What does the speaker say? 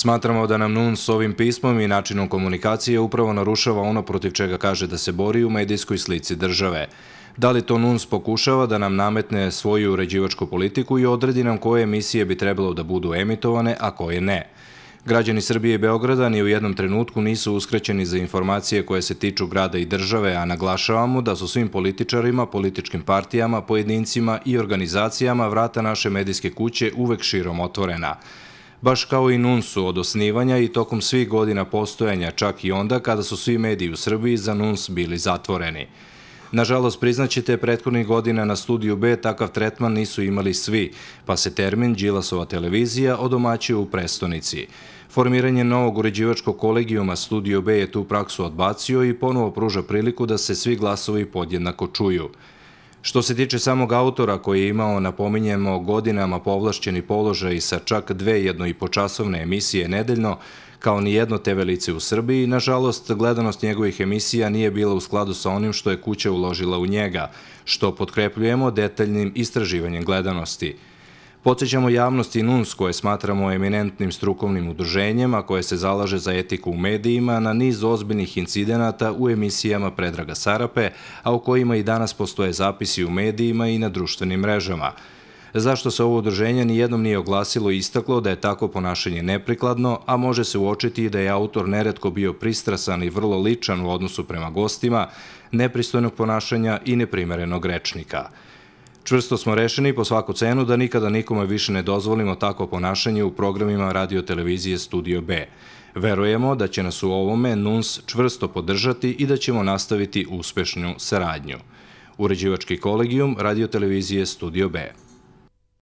Smatramo da nam NUN s ovim pismom i načinom komunikacije upravo narušava ono protiv čega kaže da se bori u medijskoj slici države. Da li to NUNS pokušava da nam nametne svoju uređivačku politiku i odredi nam koje emisije bi trebalo da budu emitovane, a koje ne? Građani Srbije i Beograda ni u jednom trenutku nisu uskraćeni za informacije koje se tiču grada i države, a naglašavamo da su svim političarima, političkim partijama, pojedincima i organizacijama vrata naše medijske kuće uvek širom otvorena baš kao i NUNS-u od osnivanja i tokom svih godina postojanja, čak i onda kada su svi mediji u Srbiji za NUNS bili zatvoreni. Nažalost, priznaćete, prethodnih godina na studiju B takav tretman nisu imali svi, pa se termin Đilasova televizija odomaćio u prestonici. Formiranje novog uređivačkog kolegijuma Studio B je tu praksu odbacio i ponovo pruža priliku da se svi glasovi podjednako čuju. Što se tiče samog autora koji je imao, napominjemo, godinama povlašćeni položaj sa čak dve jednoipočasovne emisije nedeljno, kao ni jedno tevelice u Srbiji, nažalost, gledanost njegovih emisija nije bila u skladu sa onim što je kuća uložila u njega, što potkrepljujemo detaljnim istraživanjem gledanosti. Podsećamo javnosti NUNS koje smatramo eminentnim strukovnim udruženjem, a koje se zalaže za etiku u medijima na niz ozbiljnih incidenata u emisijama Predraga Sarape, a o kojima i danas postoje zapisi u medijima i na društvenim mrežama. Zašto se ovo udruženje nijednom nije oglasilo i istaklo da je tako ponašanje neprikladno, a može se uočiti i da je autor neretko bio pristrasan i vrlo ličan u odnosu prema gostima, nepristojnog ponašanja i neprimerenog rečnika. Čvrsto smo rešeni po svaku cenu da nikada nikome više ne dozvolimo tako ponašanje u programima radiotelevizije Studio B. Verujemo da će nas u ovome NUNS čvrsto podržati i da ćemo nastaviti uspešnju saradnju. Uređivački kolegijum radiotelevizije Studio B.